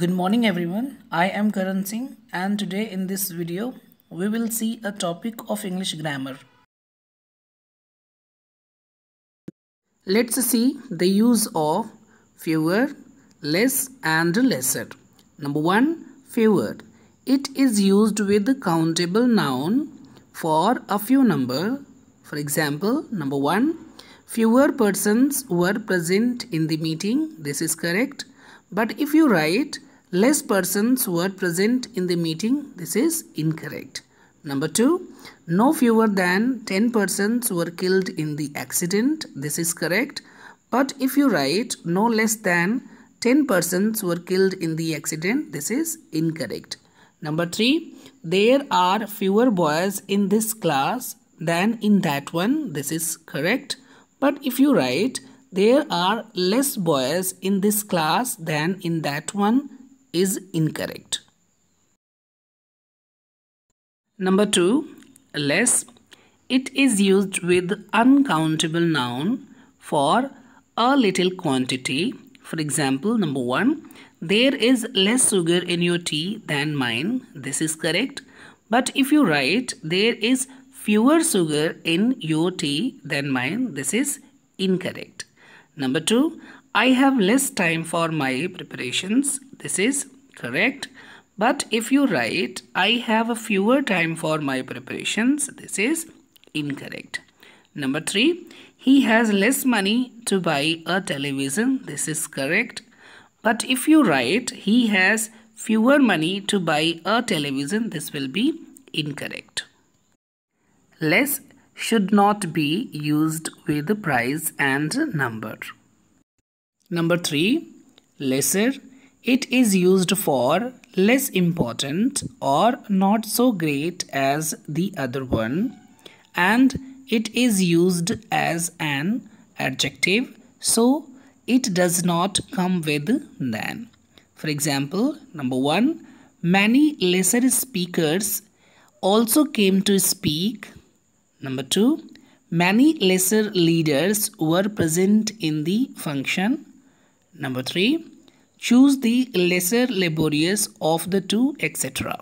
Good morning everyone, I am Karan Singh and today in this video we will see a topic of English grammar. Let's see the use of fewer, less and lesser. Number 1. Fewer. It is used with the countable noun for a few number. For example, number 1. Fewer persons were present in the meeting. This is correct. But if you write less persons were present in the meeting. This is incorrect. Number 2. No fewer than 10 persons were killed in the accident. This is correct. But if you write no less than 10 persons were killed in the accident, this is incorrect. Number 3. There are fewer boys in this class than in that one. This is correct. But if you write there are less boys in this class than in that one, is incorrect. Number 2. Less. It is used with uncountable noun for a little quantity. For example, number 1. There is less sugar in your tea than mine. This is correct. But if you write, there is fewer sugar in your tea than mine. This is incorrect. Number 2. I have less time for my preparations. This is correct. But if you write, I have a fewer time for my preparations, this is incorrect. Number three, he has less money to buy a television, this is correct. But if you write, he has fewer money to buy a television, this will be incorrect. Less should not be used with the price and number. Number three, lesser it is used for less important or not so great as the other one and it is used as an adjective so it does not come with than. For example, number one, many lesser speakers also came to speak. Number two, many lesser leaders were present in the function. Number three, choose the lesser laborious of the two etc